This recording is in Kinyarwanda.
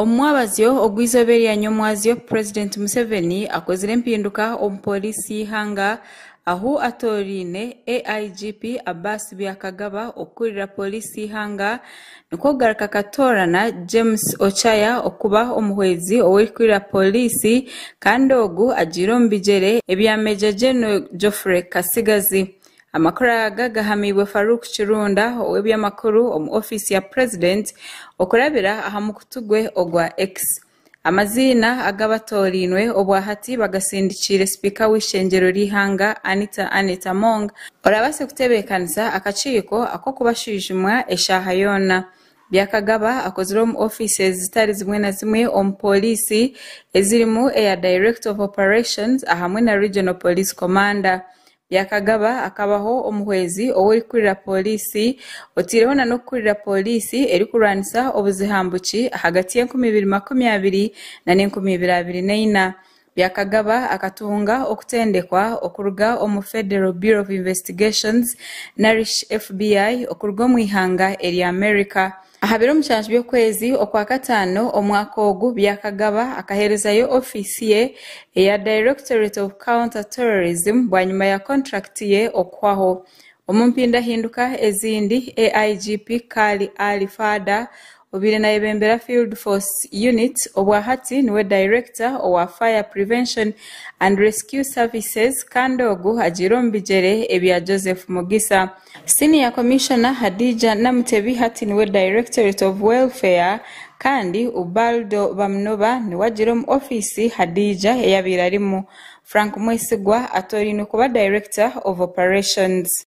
omumwabazyo ogwizooba eryanyomwazyo pulezidenti museveni akozire empinduka omu polisi ihanga ahu atooriine aigp abbas byakagaba okukurira polisi ihanga nikwo kugaruka katoorana james ochaya okuba omuhwezi owerikuhwira polisi kandi ogu agiire omu bigyere ebya meja geno geoffrey kasigazi Amakula ago gahamiibwe Farouk Kirunda ow'ebyamakulu omu ofiisi ya pulezidenti okulabira aha mukutugwe ogwa X Amazina agabatooriinwe obwa hati bagasindikiire sipiika w'eishengyero ry'eihanga anita anita mong orabaase kutebeekanisa akakiiko ak'okubashiijumwa eshaaha yoona byakagaba akozire omu ofiisi ezitari zimwe na zimwe omu poliisi ezirimu eya director of operations ahamwe na regional police commander Yakagaba akabaho omuhwezi ow'erikurira poliisi otiireho nan'okukurira poliisi erikurwanisa obuzihambuki ahagati y'enkumi ibiri makumi abiri na n'enkumi ibiri abiri naina byakagaba akatunga okutendekwa okuruga omu Federal Bureau of Investigations narish FBI okuruga omu ihanga erya America. Ahabera omukyanja by'okwezi kataano omwaka ogu byakagaba akaheerezayo ofiisi ye eya Directorate of Counter Terrorism bwanyuma ya contract ye okuhwaho omu mpindahinduka ezindi aigp kali ali fada na Nayebembera Field Force Unit Obwahati niwe Director owa Fire Prevention and Rescue Services Kandogu Hajirombijere ebya Joseph Mugisa. Senior Commissioner Hadija Namutebi Hati niwe Directorate of Welfare kandi Ubaldo Bamnoba niwa Jerome Office Hadija eyabiralimu Frank Mwesigwa atori kuba Director of Operations.